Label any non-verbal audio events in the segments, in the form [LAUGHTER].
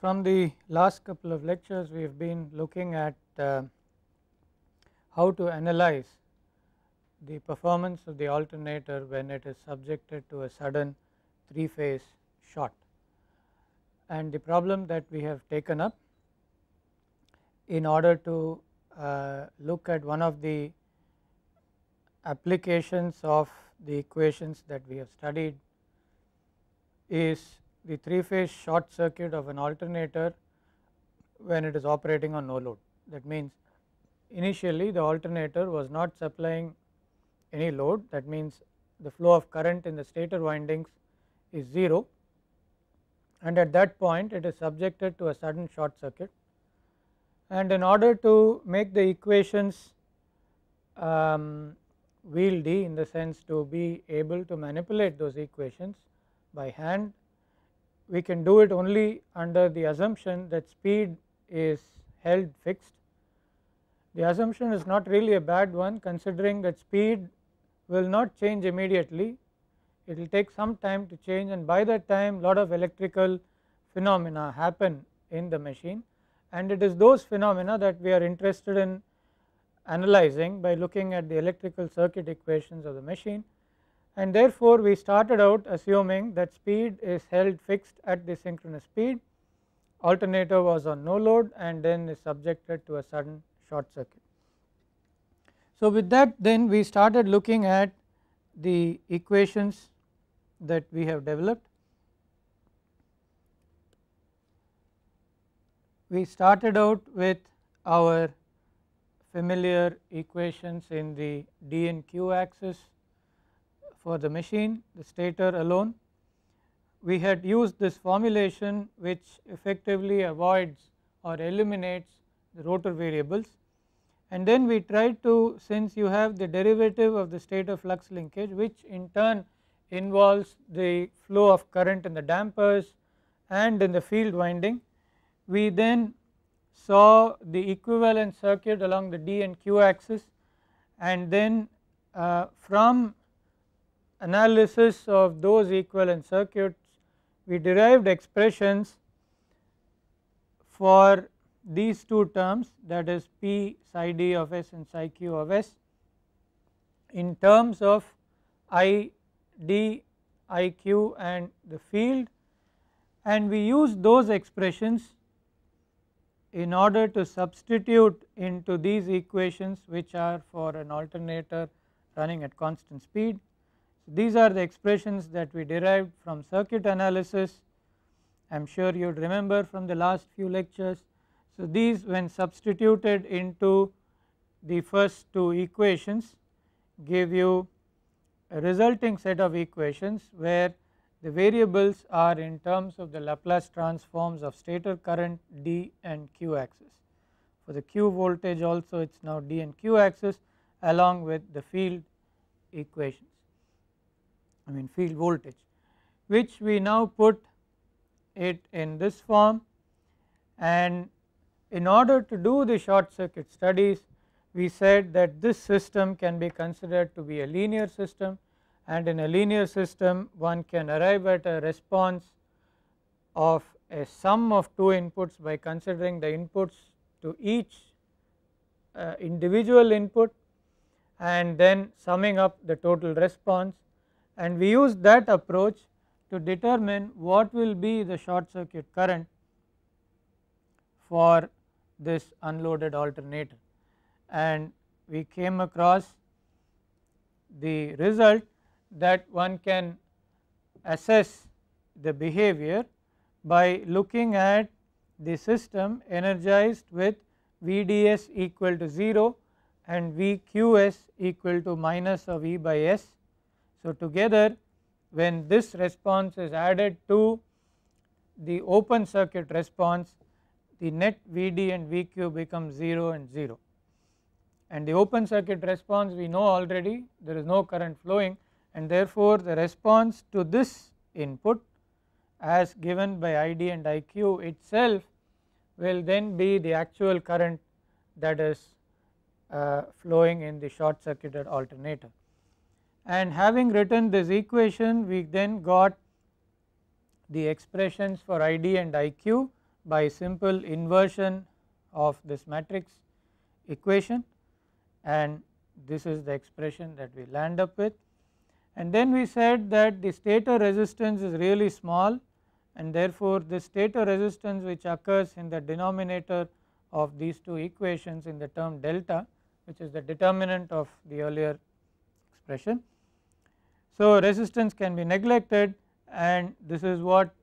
from the last couple of lectures we have been looking at uh, how to analyze the performance of the alternator when it is subjected to a sudden three phase short. And the problem that we have taken up in order to uh, look at one of the applications of the equations that we have studied is the three phase short circuit of an alternator when it is operating on no load. That means, initially the alternator was not supplying any load that means, the flow of current in the stator windings is 0 and at that point it is subjected to a sudden short circuit. And in order to make the equations um, wheel D in the sense to be able to manipulate those equations by hand we can do it only under the assumption that speed is held fixed. The assumption is not really a bad one considering that speed will not change immediately, it will take some time to change and by that time lot of electrical phenomena happen in the machine and it is those phenomena that we are interested in analyzing by looking at the electrical circuit equations of the machine and therefore, we started out assuming that speed is held fixed at the synchronous speed alternator was on no load and then is subjected to a sudden short circuit. So, with that then we started looking at the equations that we have developed. We started out with our familiar equations in the d and q axis for the machine the stator alone. We had used this formulation which effectively avoids or eliminates the rotor variables and then we tried to since you have the derivative of the state of flux linkage which in turn involves the flow of current in the dampers and in the field winding. We then saw the equivalent circuit along the D and Q axis and then uh, from analysis of those equivalent circuits we derived expressions for these two terms that is P psi d of s and psi q of s in terms of I d I q and the field and we use those expressions in order to substitute into these equations which are for an alternator running at constant speed these are the expressions that we derived from circuit analysis I am sure you would remember from the last few lectures. So, these when substituted into the first two equations give you a resulting set of equations where the variables are in terms of the Laplace transforms of stator current D and Q axis. For the Q voltage also it is now D and Q axis along with the field equation. I mean field voltage which we now put it in this form and in order to do the short circuit studies we said that this system can be considered to be a linear system and in a linear system one can arrive at a response of a sum of two inputs by considering the inputs to each uh, individual input and then summing up the total response and we use that approach to determine what will be the short circuit current for this unloaded alternator and we came across the result that one can assess the behavior by looking at the system energized with VDS equal to 0 and VQS equal to minus of E by S so, together when this response is added to the open circuit response the net Vd and Vq become 0 and 0 and the open circuit response we know already there is no current flowing and therefore the response to this input as given by Id and Iq itself will then be the actual current that is uh, flowing in the short circuited alternator and having written this equation we then got the expressions for ID and IQ by simple inversion of this matrix equation and this is the expression that we land up with. And then we said that the stator resistance is really small and therefore the stator resistance which occurs in the denominator of these two equations in the term delta which is the determinant of the earlier expression. So, resistance can be neglected and this is what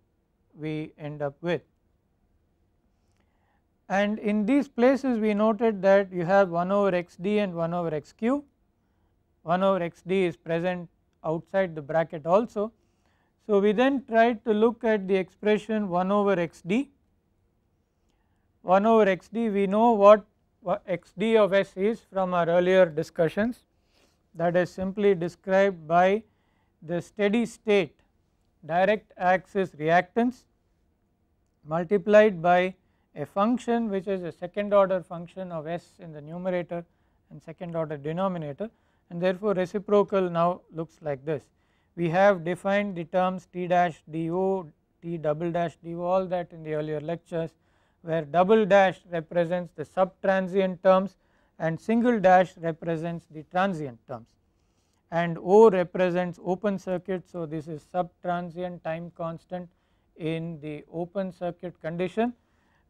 we end up with. And in these places we noted that you have 1 over xd and 1 over xq, 1 over xd is present outside the bracket also. So, we then tried to look at the expression 1 over xd, 1 over xd we know what xd of s is from our earlier discussions that is simply described by the steady state direct axis reactance multiplied by a function which is a second order function of S in the numerator and second order denominator and therefore reciprocal now looks like this. We have defined the terms T dash dO, T double dash dO all that in the earlier lectures where double dash represents the subtransient terms and single dash represents the transient terms and O represents open circuit. So, this is subtransient time constant in the open circuit condition.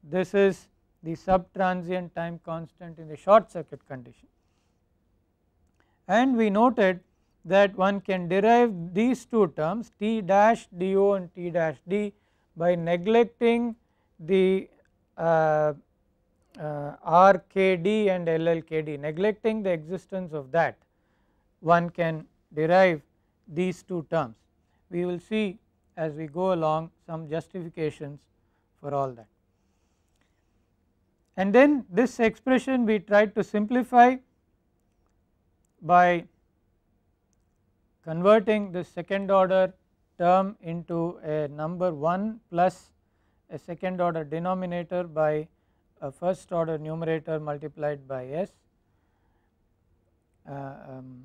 This is the subtransient time constant in the short circuit condition. And we noted that one can derive these two terms T dash DO and T dash D by neglecting the uh, uh, RKD and LLKD neglecting the existence of that one can derive these two terms. We will see as we go along some justifications for all that. And then this expression we tried to simplify by converting this second order term into a number 1 plus a second order denominator by a first order numerator multiplied by s uh, um,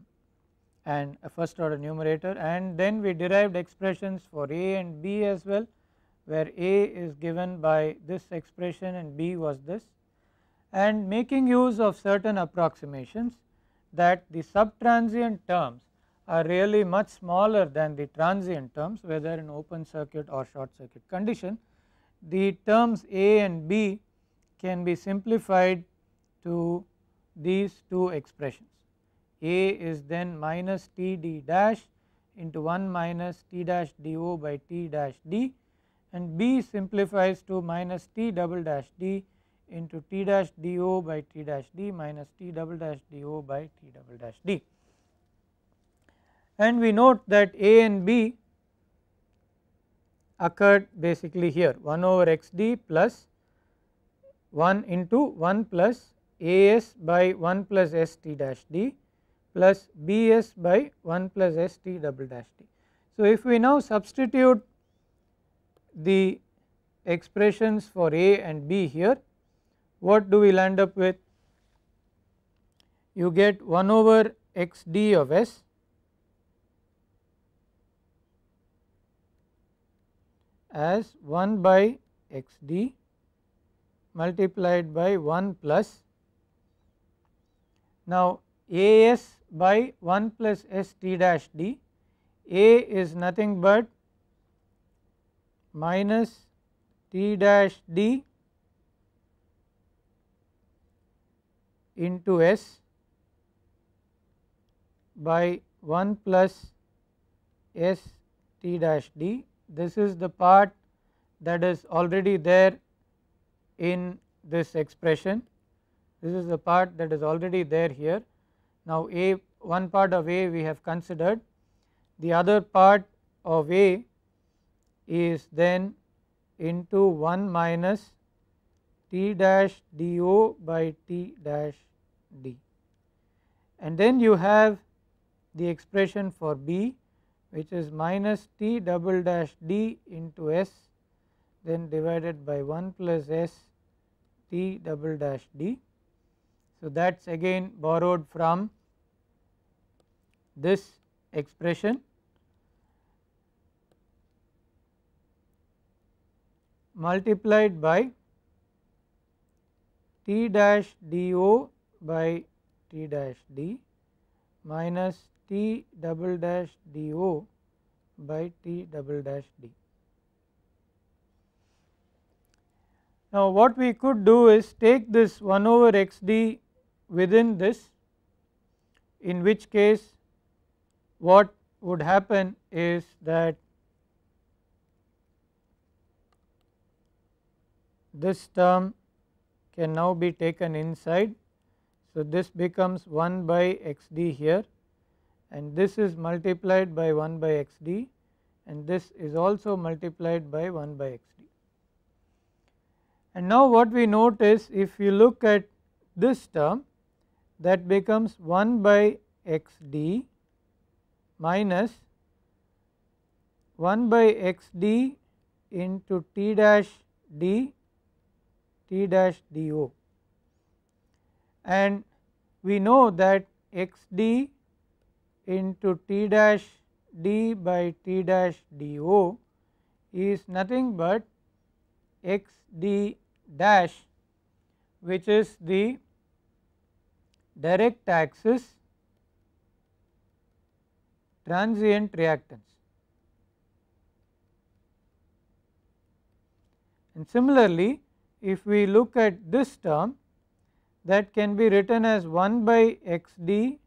and a first order numerator and then we derived expressions for a and b as well where a is given by this expression and b was this and making use of certain approximations that the subtransient terms are really much smaller than the transient terms whether in open circuit or short circuit condition the terms a and b can be simplified to these two expressions. A is then minus T d dash into 1 minus T dash dO by T dash d and B simplifies to minus T double dash d into T dash dO by T dash d minus T double dash dO by T double dash d. And we note that A and B occurred basically here 1 over x d plus 1 into 1 plus A s by 1 plus S t dash d plus B s by 1 plus S t double dash d. So, if we now substitute the expressions for A and B here, what do we land up with? You get 1 over x d of S as 1 by x d multiplied by 1 plus now A s by 1 plus S t dash d A is nothing but minus t dash d into S by 1 plus S t dash d this is the part that is already there in this expression. This is the part that is already there here. Now, A one part of A we have considered, the other part of A is then into 1 minus t dash do by t dash d. And then you have the expression for B which is minus t double dash d into S then divided by 1 plus s t double dash d. So, that is again borrowed from this expression multiplied by t dash do by t dash d minus t double dash do by t double dash d. Now what we could do is take this 1 over x d within this in which case what would happen is that this term can now be taken inside. So this becomes 1 by x d here and this is multiplied by 1 by x d and this is also multiplied by 1 by x d. And now what we notice if you look at this term that becomes 1 by x d minus 1 by x d into t dash d t dash d o and we know that x d into t dash d by t dash d o is nothing but x d dash which is the direct axis transient reactance. And similarly, if we look at this term that can be written as 1 by x d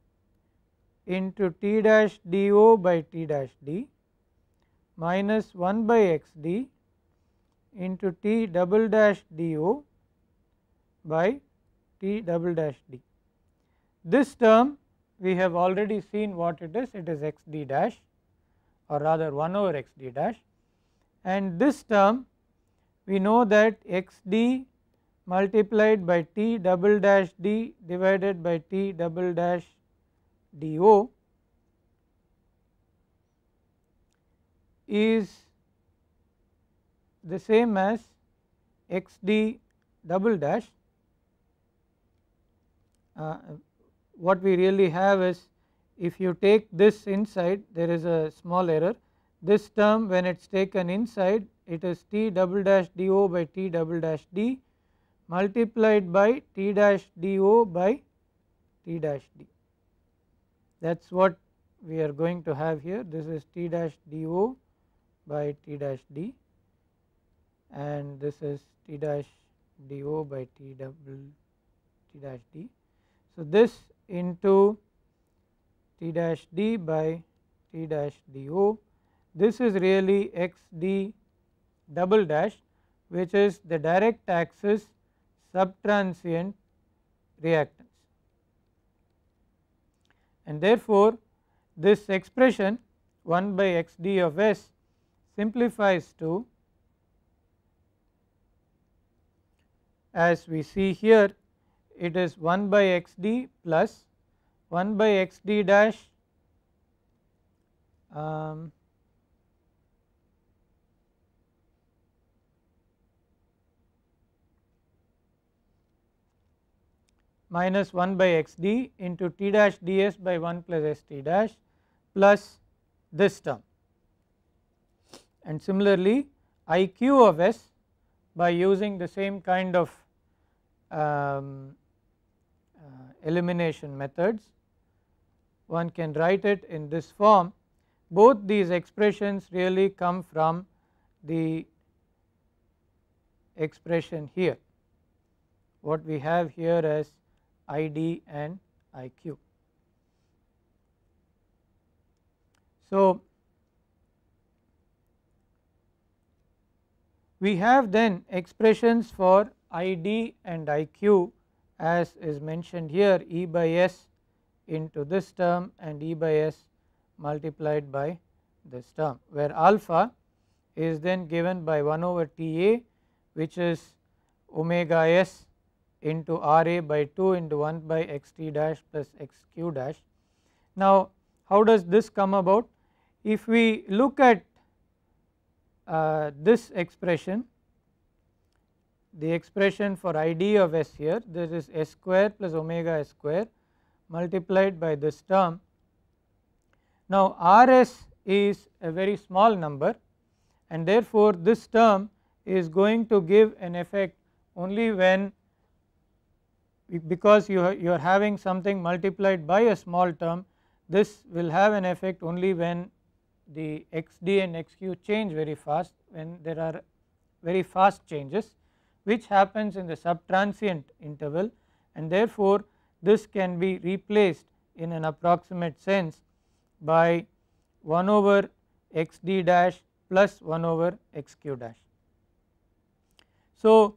into t dash d o by t dash d minus 1 by x d into T double dash do by T double dash d. This term we have already seen what it is, it is x d dash or rather 1 over x d dash and this term we know that x d multiplied by T double dash d divided by T double dash d o is the same as x d double dash. Uh, what we really have is if you take this inside there is a small error this term when it is taken inside it is t double dash do by t double dash d multiplied by t dash do by t dash d that is what we are going to have here this is t dash do by t dash d and this is T dash dO by T double T dash D. So, this into T dash D by T dash dO this is really x d double dash which is the direct axis subtransient reactance. And therefore, this expression 1 by x d of s simplifies to as we see here it is 1 by x d plus 1 by x d dash um, minus 1 by x d into t dash d s by 1 plus s t dash plus this term. And similarly, I q of s by using the same kind of um, uh, elimination methods. One can write it in this form both these expressions really come from the expression here what we have here as ID and IQ. So, we have then expressions for ID and IQ as is mentioned here E by S into this term and E by S multiplied by this term where alpha is then given by 1 over TA which is omega S into RA by 2 into 1 by XT dash plus XQ dash. Now how does this come about? If we look at uh, this expression the expression for id of s here this is s square plus omega s square multiplied by this term. Now rs is a very small number and therefore this term is going to give an effect only when because you are, you are having something multiplied by a small term this will have an effect only when the xd and xq change very fast when there are very fast changes which happens in the subtransient interval and therefore this can be replaced in an approximate sense by 1 over x d dash plus 1 over x q dash. So,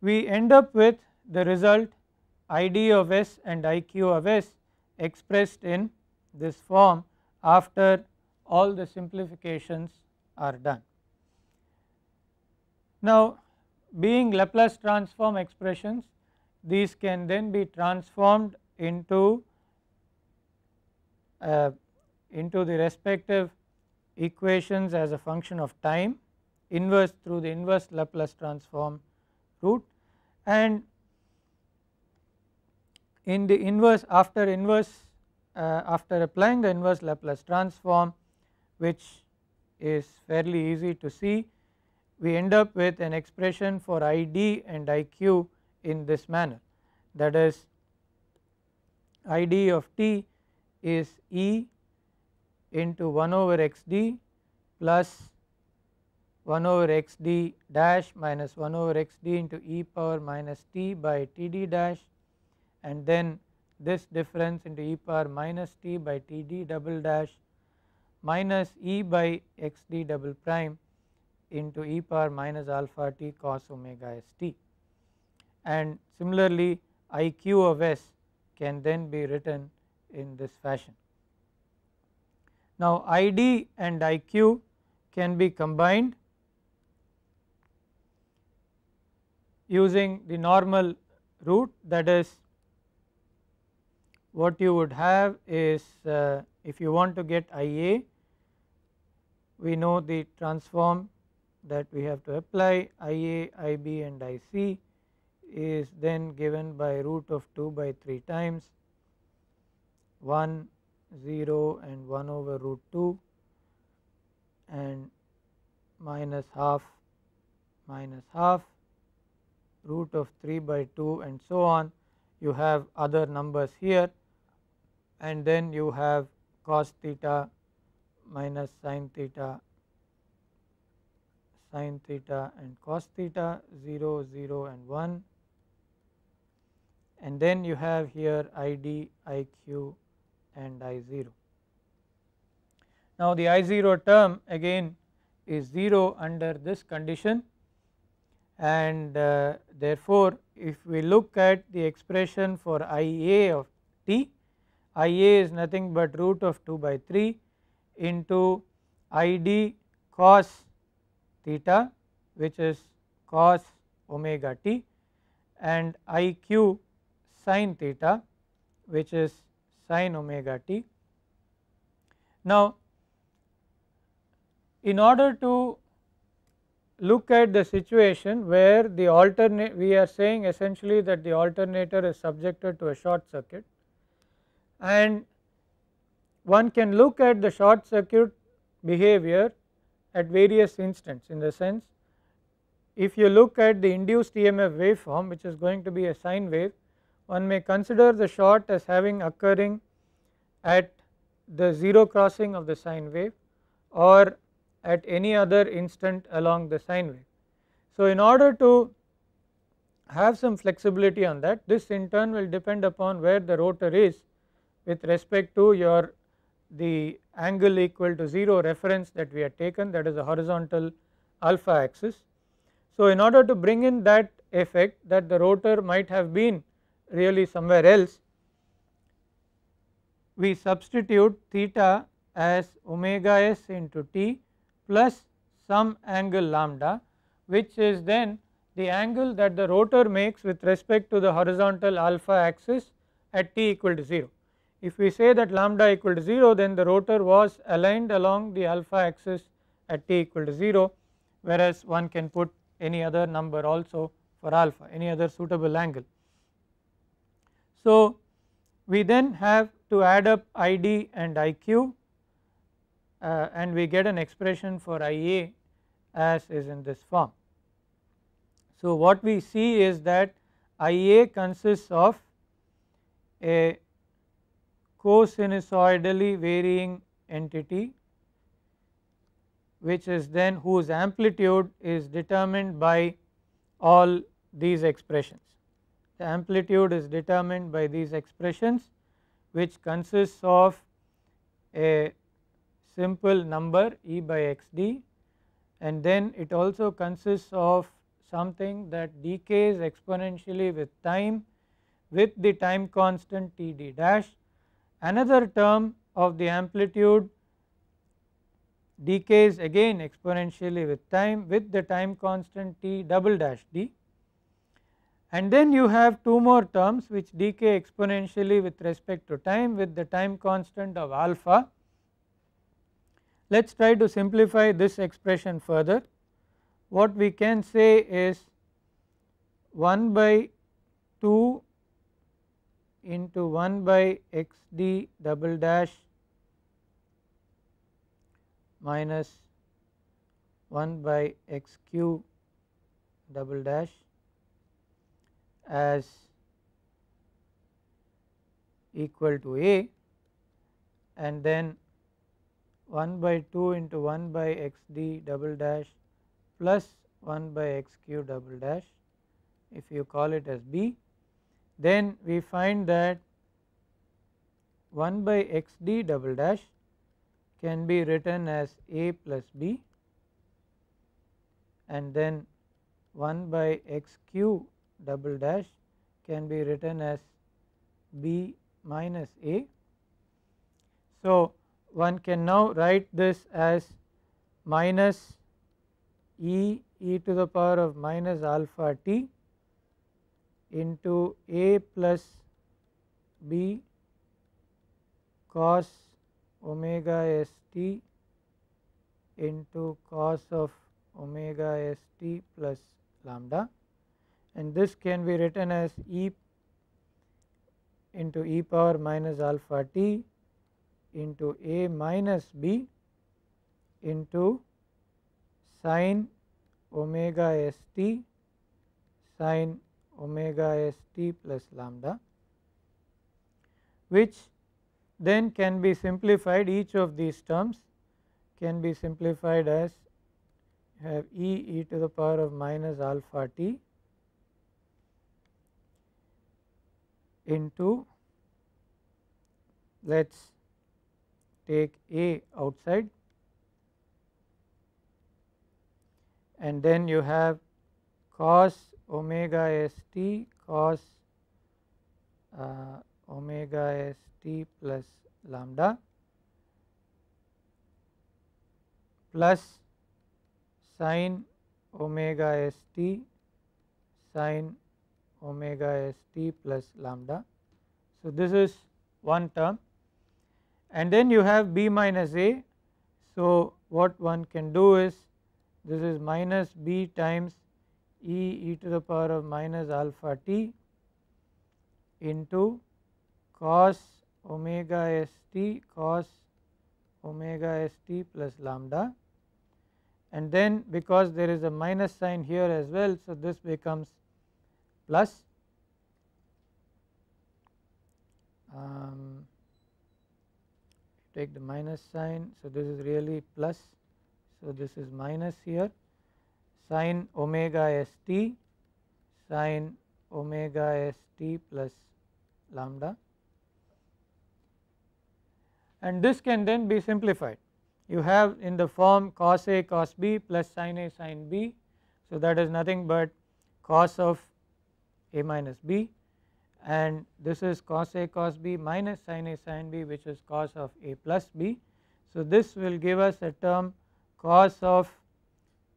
we end up with the result id of s and iq of s expressed in this form after all the simplifications are done. Now being Laplace transform expressions these can then be transformed into uh, into the respective equations as a function of time inverse through the inverse Laplace transform route and in the inverse after inverse uh, after applying the inverse Laplace transform which is fairly easy to see we end up with an expression for ID and IQ in this manner that is ID of t is E into 1 over xd plus 1 over xd dash minus 1 over xd into e power minus t by td dash and then this difference into e power minus t by td double dash minus e by xd double prime into e power minus alpha t cos omega s t and similarly iq of s can then be written in this fashion. Now id and iq can be combined using the normal root that is what you would have is uh, if you want to get Ia we know the transform that we have to apply IA, IB and IC is then given by root of 2 by 3 times 1, 0 and 1 over root 2 and minus half minus half root of 3 by 2 and so on you have other numbers here and then you have cos theta minus sin theta sine theta and cos theta 0 0 and 1 and then you have here id iq and i0 now the i0 term again is 0 under this condition and uh, therefore if we look at the expression for ia of t ia is nothing but root of 2 by 3 into id cos theta which is cos omega t and i q sine theta which is sine omega t. Now, in order to look at the situation where the alternate we are saying essentially that the alternator is subjected to a short circuit and one can look at the short circuit behavior at various instants in the sense if you look at the induced EMF waveform which is going to be a sine wave one may consider the shot as having occurring at the 0 crossing of the sine wave or at any other instant along the sine wave. So, in order to have some flexibility on that this in turn will depend upon where the rotor is with respect to your the angle equal to 0 reference that we had taken that is the horizontal alpha axis. So, in order to bring in that effect that the rotor might have been really somewhere else we substitute theta as omega s into t plus some angle lambda which is then the angle that the rotor makes with respect to the horizontal alpha axis at t equal to 0. If we say that lambda equal to 0 then the rotor was aligned along the alpha axis at t equal to 0 whereas one can put any other number also for alpha any other suitable angle. So we then have to add up id and iq uh, and we get an expression for ia as is in this form. So what we see is that ia consists of a cosinusoidally varying entity which is then whose amplitude is determined by all these expressions. The amplitude is determined by these expressions which consists of a simple number E by x d and then it also consists of something that decays exponentially with time with the time constant t d dash Another term of the amplitude decays again exponentially with time with the time constant t double dash d and then you have two more terms which decay exponentially with respect to time with the time constant of alpha. Let us try to simplify this expression further. What we can say is 1 by 2 into 1 by x d double dash minus 1 by x q double dash as equal to a and then 1 by 2 into 1 by x d double dash plus 1 by x q double dash if you call it as b then we find that 1 by x d double dash can be written as a plus b and then 1 by x q double dash can be written as b minus a. So, one can now write this as minus e e to the power of minus alpha t into A plus B cos omega s t into cos of omega s t plus lambda and this can be written as E into e power minus alpha t into A minus B into sine omega s t sine omega s t plus lambda which then can be simplified each of these terms can be simplified as have e e to the power of minus alpha t into let us take a outside and then you have cos omega s t cos uh, omega s t plus lambda plus sine omega s t sine omega s t plus lambda. So, this is one term and then you have b minus a. So, what one can do is this is minus b times e e to the power of minus alpha t into cos omega s t cos omega s t plus lambda and then because there is a minus sign here as well. So, this becomes plus um, take the minus sign. So, this is really plus. So, this is minus here sin omega s t sin omega s t plus lambda and this can then be simplified. You have in the form cos a cos b plus sin a sin b. So, that is nothing but cos of a minus b and this is cos a cos b minus sin a sin b which is cos of a plus b. So, this will give us a term cos of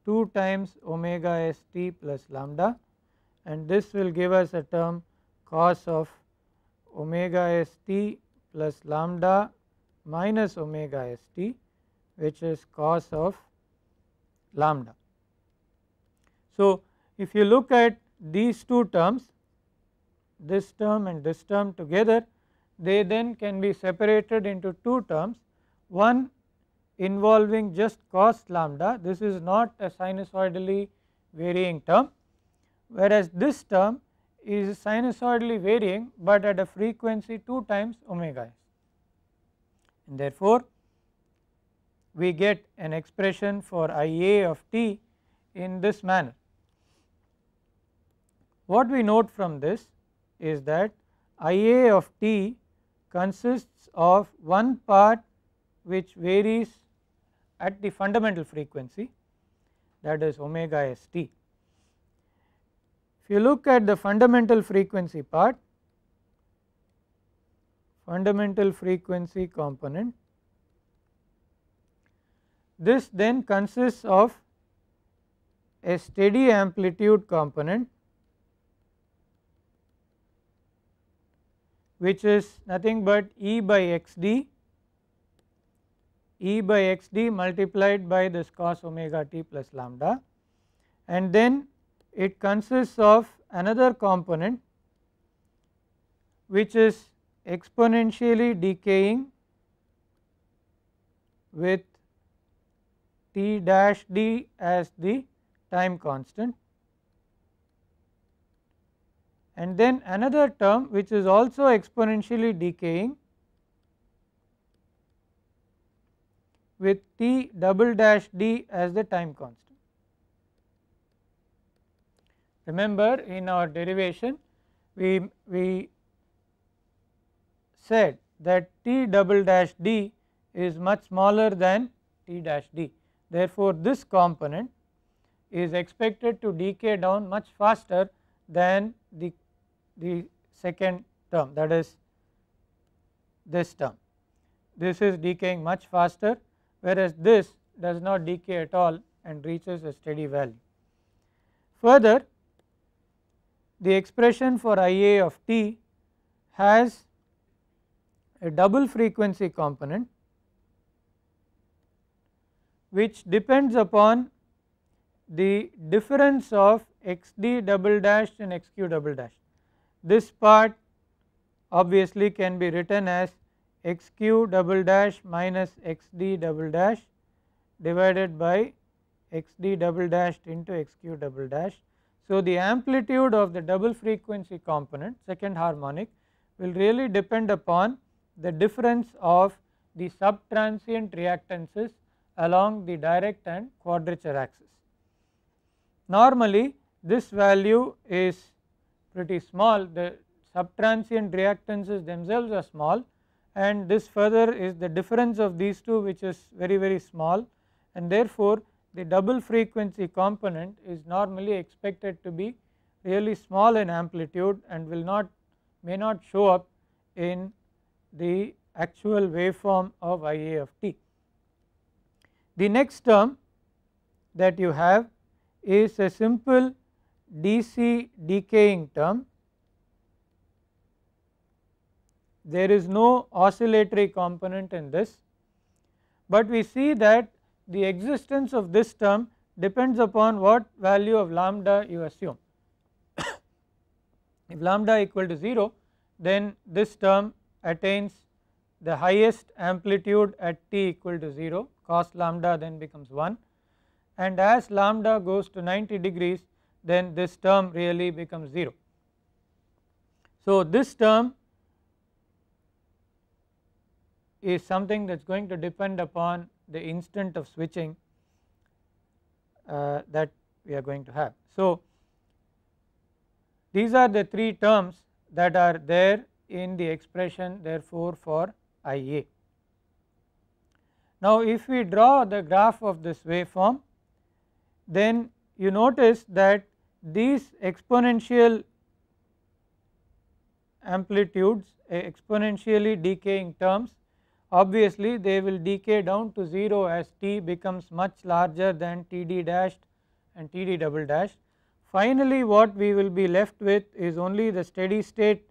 2 times omega s t plus lambda and this will give us a term cos of omega s t plus lambda minus omega s t which is cos of lambda. So, if you look at these two terms this term and this term together they then can be separated into two terms one involving just cos lambda this is not a sinusoidally varying term whereas this term is sinusoidally varying but at a frequency 2 times omega s and therefore we get an expression for Ia of t in this manner. What we note from this is that Ia of t consists of one part which varies at the fundamental frequency that is omega st. If you look at the fundamental frequency part, fundamental frequency component, this then consists of a steady amplitude component which is nothing but E by x d E by x d multiplied by this cos omega t plus lambda and then it consists of another component which is exponentially decaying with t dash d as the time constant and then another term which is also exponentially decaying with t double dash d as the time constant. Remember in our derivation we, we said that t double dash d is much smaller than t dash d. Therefore, this component is expected to decay down much faster than the, the second term that is this term. This is decaying much faster whereas this does not decay at all and reaches a steady value. Further the expression for Ia of t has a double frequency component which depends upon the difference of xd double dash and xq double dash. This part obviously can be written as x q double dash minus x d double dash divided by x d double dash into x q double dash. So, the amplitude of the double frequency component second harmonic will really depend upon the difference of the subtransient reactances along the direct and quadrature axis. Normally this value is pretty small the subtransient reactances themselves are small and this further is the difference of these two which is very very small and therefore the double frequency component is normally expected to be really small in amplitude and will not may not show up in the actual waveform of Ia of t. The next term that you have is a simple DC decaying term there is no oscillatory component in this, but we see that the existence of this term depends upon what value of lambda you assume. [COUGHS] if lambda equal to 0 then this term attains the highest amplitude at t equal to 0 cos lambda then becomes 1 and as lambda goes to 90 degrees then this term really becomes 0. So, this term is something that is going to depend upon the instant of switching uh, that we are going to have. So these are the three terms that are there in the expression therefore for IA. Now if we draw the graph of this waveform then you notice that these exponential amplitudes exponentially decaying terms obviously they will decay down to 0 as t becomes much larger than t d dashed and t d double dash. Finally, what we will be left with is only the steady state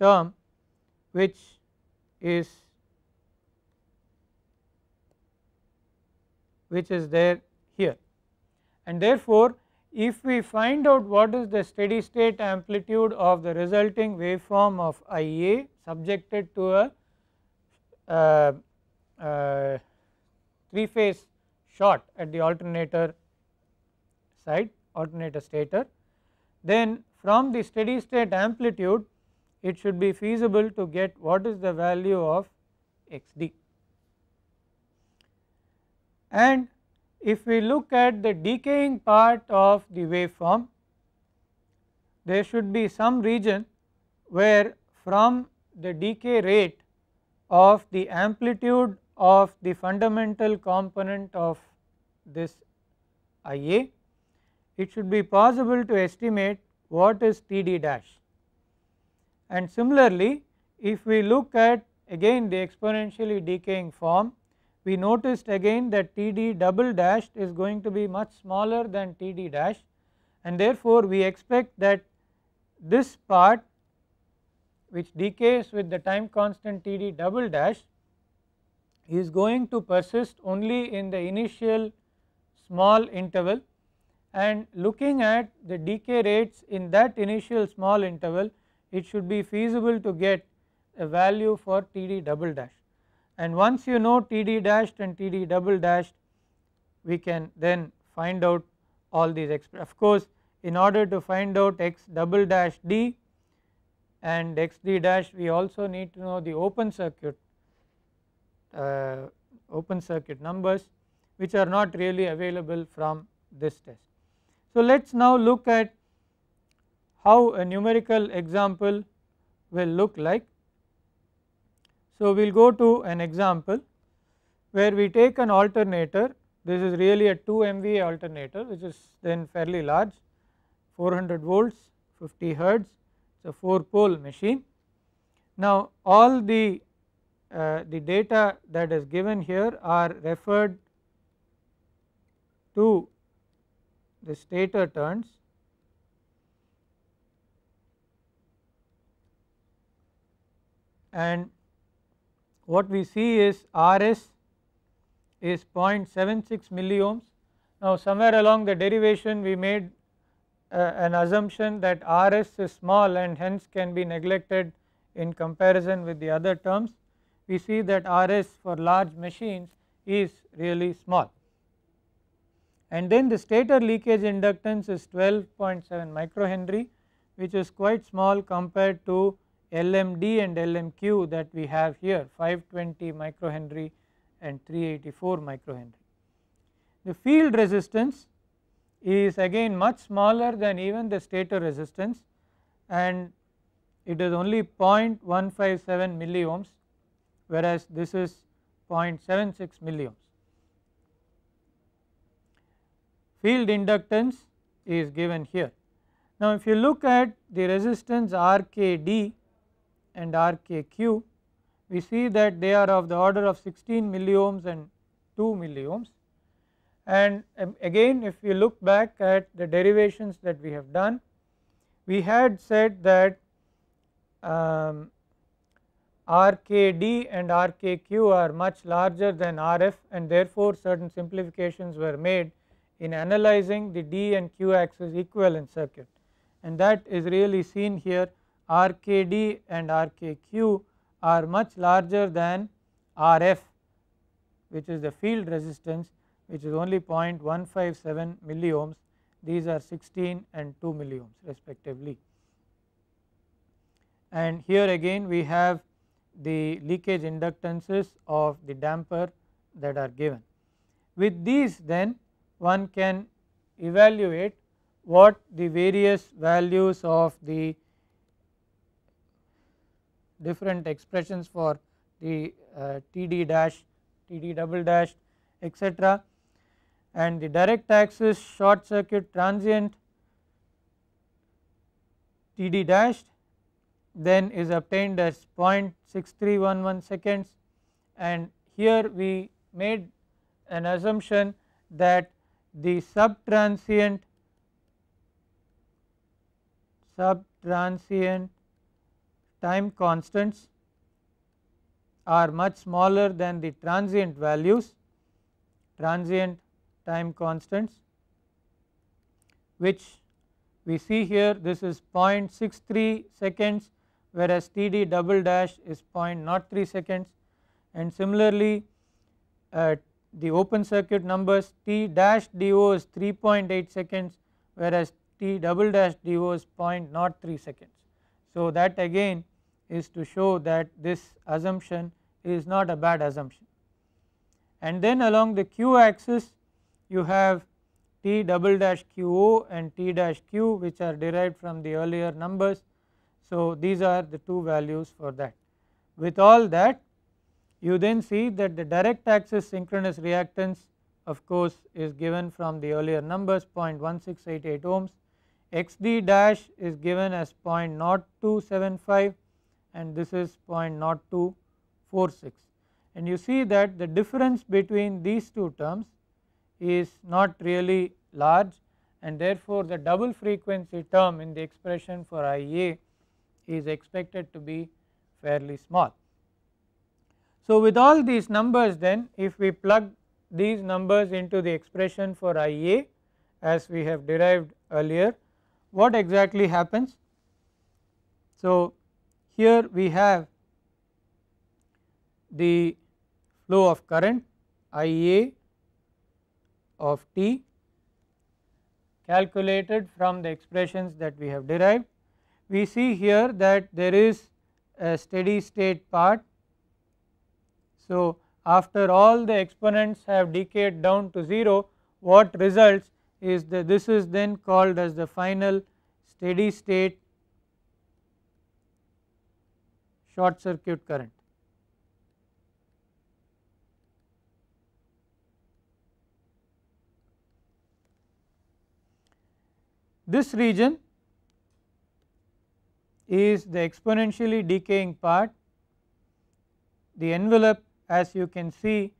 term which is which is there here. And therefore, if we find out what is the steady state amplitude of the resulting waveform of I A subjected to a uh, uh, 3 phase short at the alternator side alternator stator. Then from the steady state amplitude it should be feasible to get what is the value of xd. And if we look at the decaying part of the waveform there should be some region where from the decay rate of the amplitude of the fundamental component of this Ia, it should be possible to estimate what is Td dash. And similarly, if we look at again the exponentially decaying form, we noticed again that Td double dash is going to be much smaller than Td dash and therefore, we expect that this part which decays with the time constant T d double dash is going to persist only in the initial small interval and looking at the decay rates in that initial small interval it should be feasible to get a value for T d double dash and once you know T d dashed and T d double dashed we can then find out all these of course in order to find out x double dash d and x d dash we also need to know the open circuit uh, open circuit numbers which are not really available from this test. So let us now look at how a numerical example will look like. So we will go to an example where we take an alternator this is really a 2 MVA alternator which is then fairly large 400 volts 50 hertz the a 4 pole machine. Now all the, uh, the data that is given here are referred to the stator turns and what we see is Rs is 0.76 milliohms. Now somewhere along the derivation we made uh, an assumption that Rs is small and hence can be neglected in comparison with the other terms, we see that Rs for large machines is really small. And then the stator leakage inductance is 12.7 microhenry which is quite small compared to LMD and LMQ that we have here 520 microhenry and 384 microhenry. The field resistance is again much smaller than even the stator resistance and it is only 0.157 milliohms, whereas this is 0.76 milliohms. Field inductance is given here. Now if you look at the resistance RKD and RKQ we see that they are of the order of 16 milliohms and 2 milliohms and um, again if we look back at the derivations that we have done we had said that um, RKD and RKQ are much larger than RF and therefore certain simplifications were made in analyzing the D and Q axis equivalent circuit and that is really seen here RKD and RKQ are much larger than RF which is the field resistance which is only 0.157 milli ohms these are 16 and 2 milli ohms respectively. And here again we have the leakage inductances of the damper that are given. With these then one can evaluate what the various values of the different expressions for the uh, TD dash, TD double dash etc and the direct axis short circuit transient TD dash then is obtained as 0.6311 seconds and here we made an assumption that the subtransient subtransient time constants are much smaller than the transient values transient time constants which we see here this is 0.63 seconds whereas TD double dash is 0.03 seconds and similarly uh, the open circuit numbers T dash DO is 3.8 seconds whereas T double dash DO is 0.03 seconds. So that again is to show that this assumption is not a bad assumption and then along the q axis you have T double dash QO and T dash Q which are derived from the earlier numbers. So these are the two values for that. With all that you then see that the direct axis synchronous reactance of course is given from the earlier numbers 0.1688 ohms xd dash is given as 0.0275 and this is 0.0246 and you see that the difference between these two terms is not really large and therefore, the double frequency term in the expression for IA is expected to be fairly small. So, with all these numbers then if we plug these numbers into the expression for IA as we have derived earlier what exactly happens. So, here we have the flow of current IA of t calculated from the expressions that we have derived. We see here that there is a steady state part. So, after all the exponents have decayed down to 0, what results is that this is then called as the final steady state short circuit current. This region is the exponentially decaying part. The envelope as you can see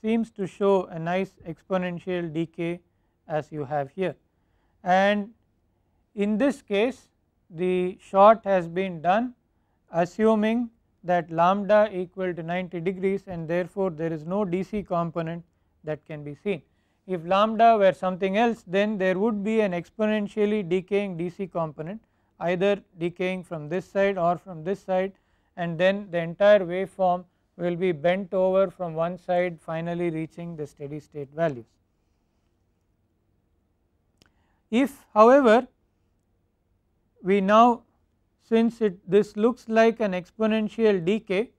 seems to show a nice exponential decay as you have here. And in this case the shot has been done assuming that lambda equal to 90 degrees and therefore there is no DC component that can be seen if lambda were something else then there would be an exponentially decaying DC component either decaying from this side or from this side and then the entire waveform will be bent over from one side finally reaching the steady state values. If however we now since it this looks like an exponential decay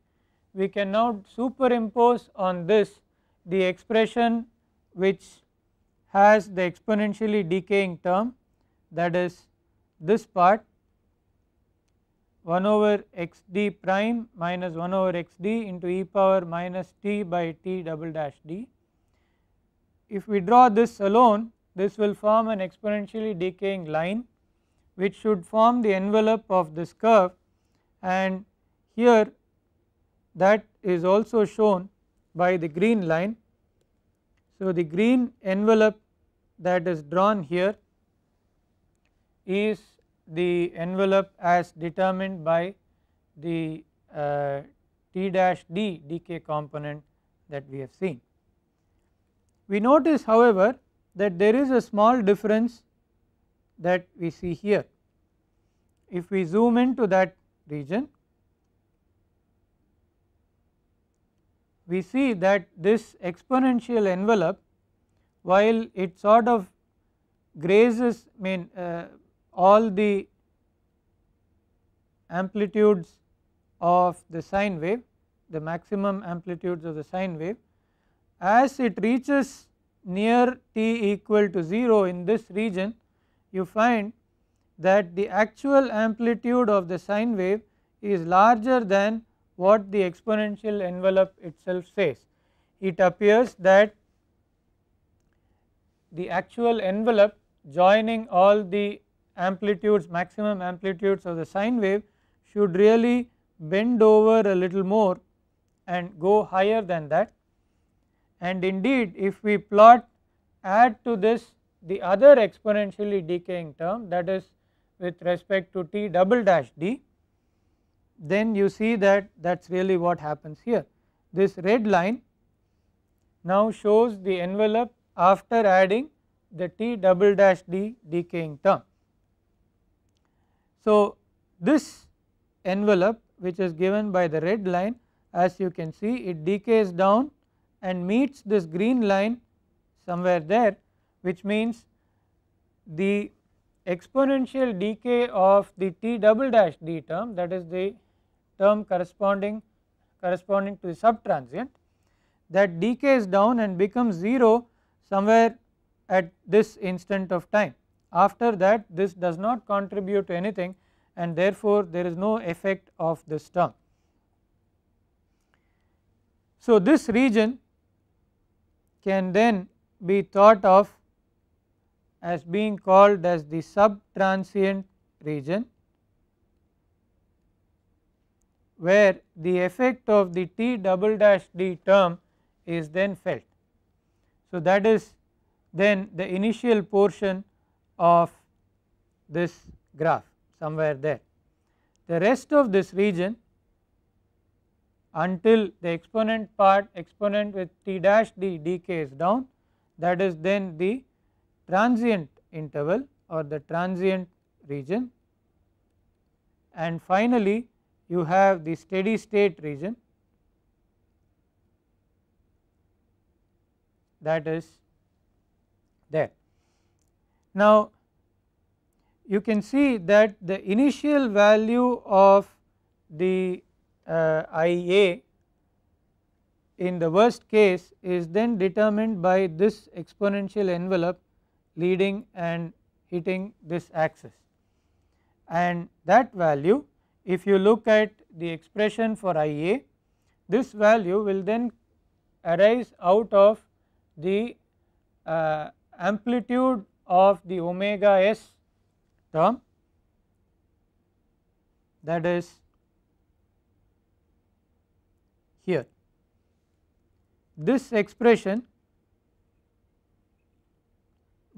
we can now superimpose on this the expression which has the exponentially decaying term that is this part 1 over x d prime minus 1 over x d into e power minus t by t double dash d. If we draw this alone this will form an exponentially decaying line which should form the envelope of this curve and here that is also shown by the green line so, the green envelope that is drawn here is the envelope as determined by the uh, T dash D decay component that we have seen. We notice however that there is a small difference that we see here. If we zoom into that region we see that this exponential envelope while it sort of grazes I mean uh, all the amplitudes of the sine wave the maximum amplitudes of the sine wave as it reaches near t equal to 0 in this region you find that the actual amplitude of the sine wave is larger than what the exponential envelope itself says. It appears that the actual envelope joining all the amplitudes maximum amplitudes of the sine wave should really bend over a little more and go higher than that and indeed if we plot add to this the other exponentially decaying term that is with respect to t double dash d then you see that that is really what happens here. This red line now shows the envelope after adding the T double dash D decaying term. So, this envelope which is given by the red line as you can see it decays down and meets this green line somewhere there which means the exponential decay of the T double dash D term that is the term corresponding corresponding to the subtransient that decays down and becomes 0 somewhere at this instant of time. After that this does not contribute to anything and therefore there is no effect of this term. So this region can then be thought of as being called as the subtransient region where the effect of the T double dash D term is then felt. So, that is then the initial portion of this graph somewhere there. The rest of this region until the exponent part exponent with T dash D decays down that is then the transient interval or the transient region and finally you have the steady state region that is there. Now you can see that the initial value of the uh, IA in the worst case is then determined by this exponential envelope leading and hitting this axis and that value if you look at the expression for IA this value will then arise out of the uh, amplitude of the omega s term that is here. This expression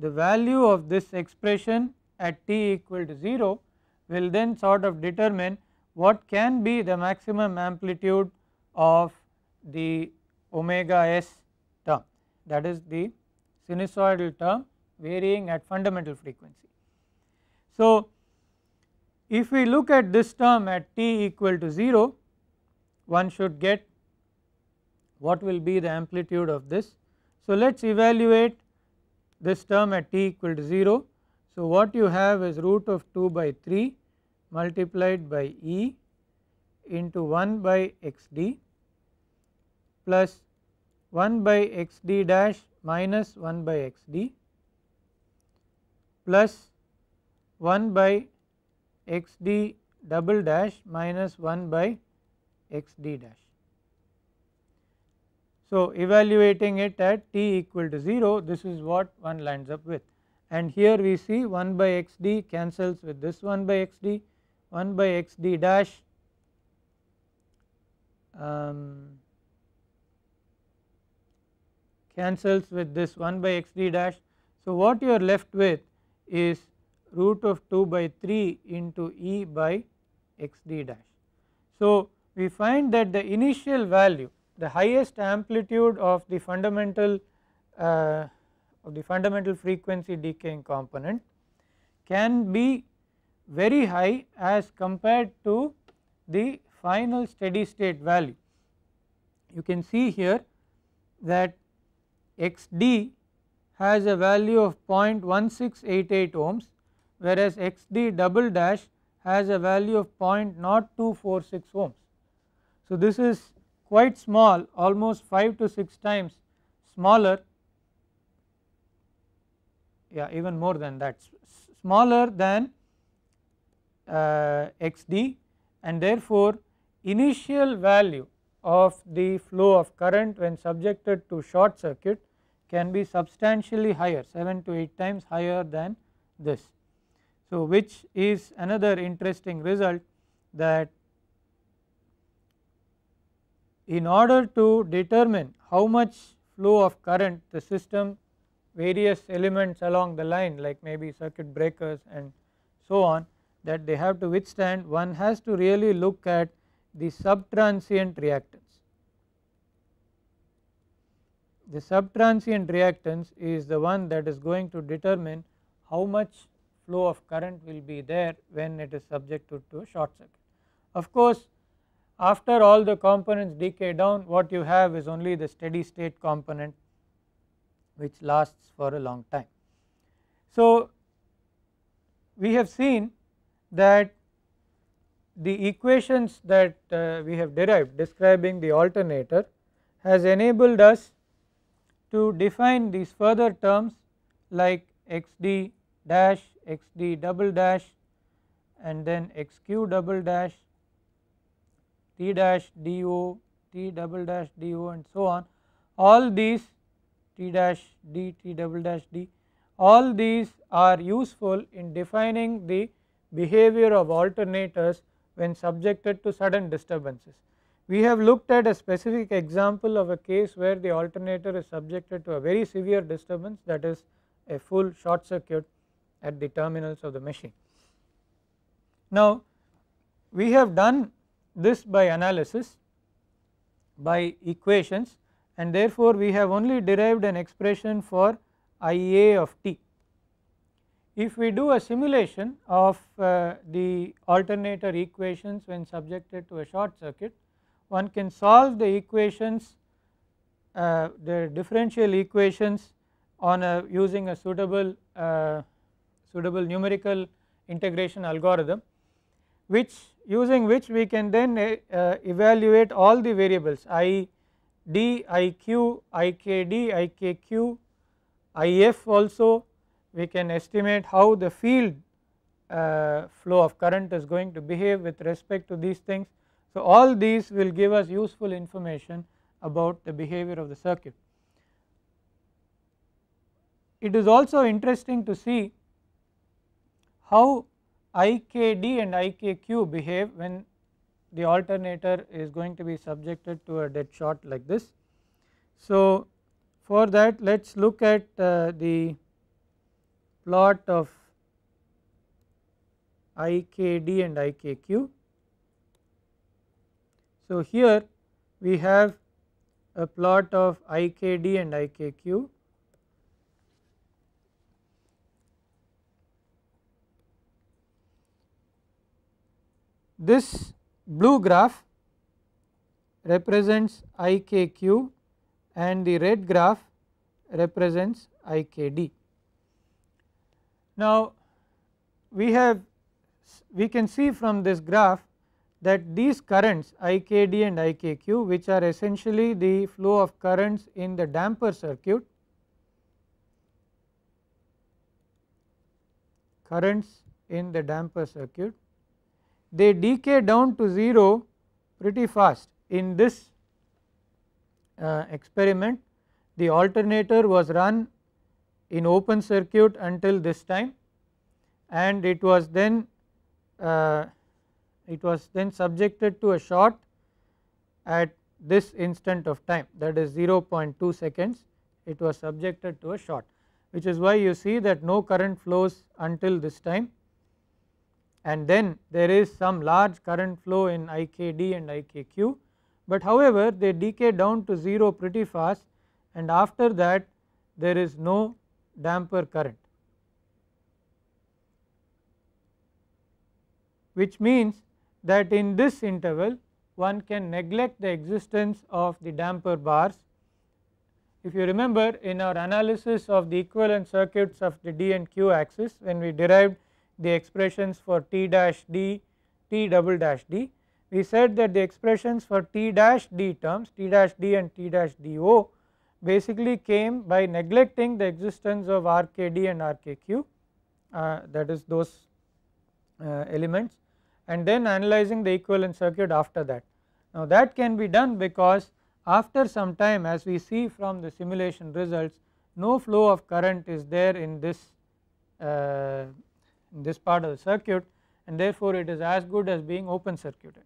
the value of this expression at t equal to 0 will then sort of determine what can be the maximum amplitude of the omega s term that is the sinusoidal term varying at fundamental frequency. So, if we look at this term at t equal to 0 one should get what will be the amplitude of this. So, let us evaluate this term at t equal to 0 so, what you have is root of 2 by 3 multiplied by E into 1 by x d plus 1 by x d dash minus 1 by x d plus 1 by x d double dash minus 1 by x d dash. So, evaluating it at t equal to 0 this is what one lands up with and here we see 1 by x d cancels with this 1 by x d 1 by x d dash um, cancels with this 1 by x d dash. So, what you are left with is root of 2 by 3 into e by x d dash. So, we find that the initial value the highest amplitude of the fundamental uh, of the fundamental frequency decaying component can be very high as compared to the final steady state value. You can see here that xd has a value of 0.1688 ohms whereas xd double dash has a value of 0.0246 ohms. So, this is quite small almost 5 to 6 times smaller yeah even more than that smaller than uh, xd and therefore initial value of the flow of current when subjected to short circuit can be substantially higher 7 to 8 times higher than this. So which is another interesting result that in order to determine how much flow of current the system various elements along the line like maybe circuit breakers and so on that they have to withstand one has to really look at the subtransient reactance. The subtransient reactance is the one that is going to determine how much flow of current will be there when it is subjected to a short circuit. Of course, after all the components decay down what you have is only the steady state component which lasts for a long time. So, we have seen that the equations that uh, we have derived describing the alternator has enabled us to define these further terms like xd dash, xd double dash and then xq double dash, t dash do, t double dash do and so on. All these d dash d, t double dash d all these are useful in defining the behavior of alternators when subjected to sudden disturbances. We have looked at a specific example of a case where the alternator is subjected to a very severe disturbance that is a full short circuit at the terminals of the machine. Now we have done this by analysis by equations and therefore, we have only derived an expression for I a of t. If we do a simulation of uh, the alternator equations when subjected to a short circuit, one can solve the equations uh, the differential equations on a using a suitable uh, suitable numerical integration algorithm which using which we can then uh, evaluate all the variables i DIQ, IKD, IKQ, IF also we can estimate how the field uh, flow of current is going to behave with respect to these things. So, all these will give us useful information about the behavior of the circuit. It is also interesting to see how IKD and IKQ behave when the alternator is going to be subjected to a dead short like this. So for that let us look at uh, the plot of IKD and IKQ. So here we have a plot of IKD and IKQ. This blue graph represents IKQ and the red graph represents IKD. Now, we have we can see from this graph that these currents IKD and IKQ which are essentially the flow of currents in the damper circuit currents in the damper circuit they decay down to 0 pretty fast in this uh, experiment the alternator was run in open circuit until this time and it was then uh, it was then subjected to a short at this instant of time that is 0.2 seconds it was subjected to a short which is why you see that no current flows until this time and then there is some large current flow in IKD and IKQ. But however, they decay down to 0 pretty fast and after that there is no damper current. Which means that in this interval one can neglect the existence of the damper bars. If you remember in our analysis of the equivalent circuits of the D and Q axis when we derived the expressions for T dash D, T double dash D. We said that the expressions for T dash D terms, T dash D and T dash DO basically came by neglecting the existence of RKD and RKQ uh, that is those uh, elements and then analyzing the equivalent circuit after that. Now that can be done because after some time as we see from the simulation results no flow of current is there in this uh, in this part of the circuit and therefore it is as good as being open circuited.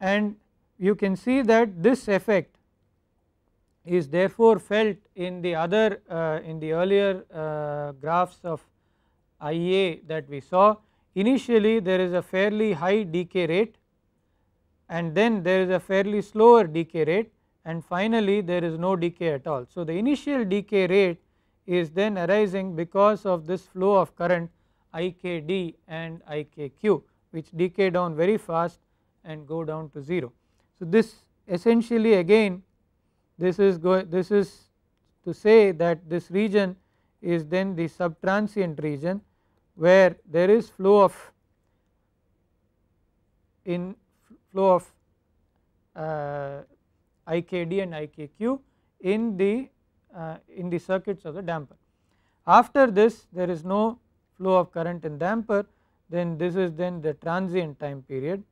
And you can see that this effect is therefore felt in the other uh, in the earlier uh, graphs of IA that we saw. Initially there is a fairly high decay rate and then there is a fairly slower decay rate and finally there is no decay at all. So, the initial decay rate is then arising because of this flow of current IKD and IKQ which decay down very fast and go down to 0. So this essentially again this is going this is to say that this region is then the subtransient region where there is flow of in flow of uh, IKD and IKQ in the uh, in the circuits of the damper. After this there is no flow of current in damper then this is then the transient time period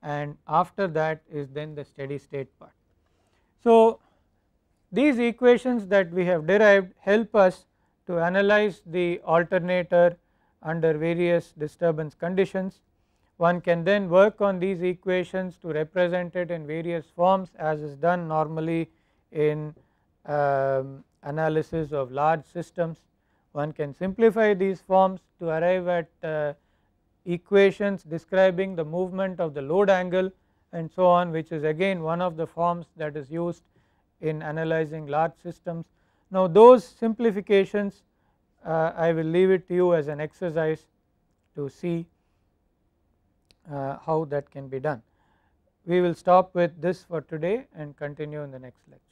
and after that is then the steady state part. So, these equations that we have derived help us to analyze the alternator under various disturbance conditions one can then work on these equations to represent it in various forms as is done normally in um, analysis of large systems. One can simplify these forms to arrive at uh, equations describing the movement of the load angle and so on which is again one of the forms that is used in analyzing large systems. Now those simplifications uh, I will leave it to you as an exercise to see uh, how that can be done. We will stop with this for today and continue in the next lecture.